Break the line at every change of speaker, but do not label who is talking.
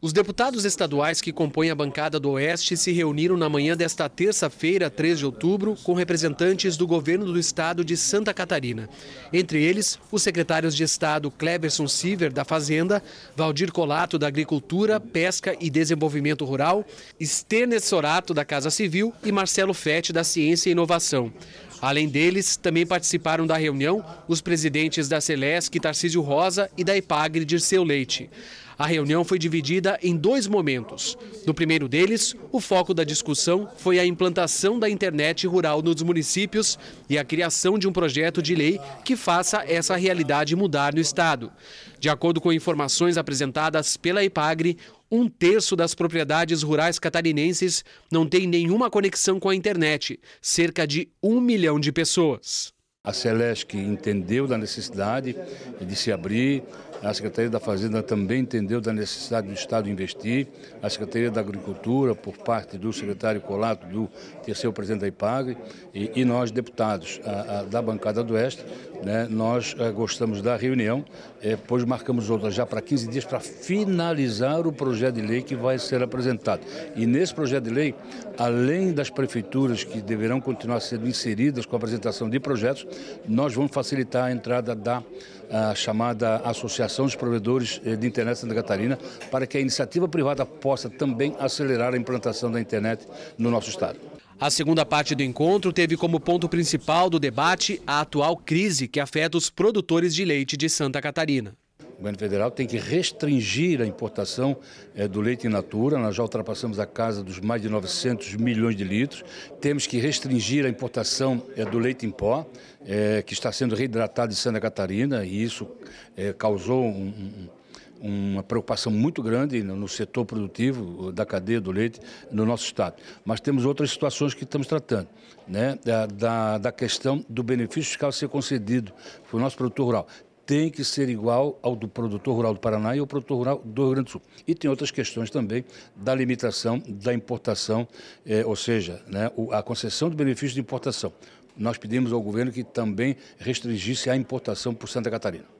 Os deputados estaduais que compõem a bancada do Oeste se reuniram na manhã desta terça-feira, 3 de outubro, com representantes do governo do estado de Santa Catarina. Entre eles, os secretários de Estado Cleberson Siver, da Fazenda, Valdir Colato, da Agricultura, Pesca e Desenvolvimento Rural, Stener Sorato, da Casa Civil e Marcelo Fete, da Ciência e Inovação. Além deles, também participaram da reunião os presidentes da Celesc, Tarcísio Rosa e da Ipagre, Dirceu Leite. A reunião foi dividida em dois momentos. No primeiro deles, o foco da discussão foi a implantação da internet rural nos municípios e a criação de um projeto de lei que faça essa realidade mudar no Estado. De acordo com informações apresentadas pela IPAGRE, um terço das propriedades rurais catarinenses não tem nenhuma conexão com a
internet, cerca de um milhão de pessoas. A Celesc entendeu da necessidade de se abrir, a Secretaria da Fazenda também entendeu da necessidade do Estado investir, a Secretaria da Agricultura, por parte do secretário Colato, do terceiro presidente da IPAGRE, e, e nós, deputados a, a, da bancada do Oeste, né, nós a, eh, gostamos da reunião, depois eh, pois marcamos outra já para 15 dias para finalizar o projeto de lei que vai ser apresentado. E nesse projeto de lei, além das prefeituras que deverão continuar sendo inseridas com a apresentação de projetos, nós vamos facilitar a entrada da a ah, chamada Associação dos Provedores eh, de Internet Santa Catarina, para que a iniciativa privada possa também acelerar a implantação da internet no nosso estado.
A segunda parte do encontro teve como ponto principal do debate a atual crise que afeta os produtores de leite de Santa Catarina.
O governo federal tem que restringir a importação é, do leite in natura. Nós já ultrapassamos a casa dos mais de 900 milhões de litros. Temos que restringir a importação é, do leite em pó, é, que está sendo reidratado em Santa Catarina, e isso causou um, um uma preocupação muito grande no setor produtivo da cadeia do leite no nosso estado. Mas temos outras situações que estamos tratando, né? da, da, da questão do benefício fiscal ser concedido para o nosso produtor rural tem que ser igual ao do produtor rural do Paraná e ao produtor rural do Rio Grande do Sul. E tem outras questões também da limitação da importação, eh, ou seja, né, a concessão do benefício de importação. Nós pedimos ao governo que também restringisse a importação por Santa Catarina.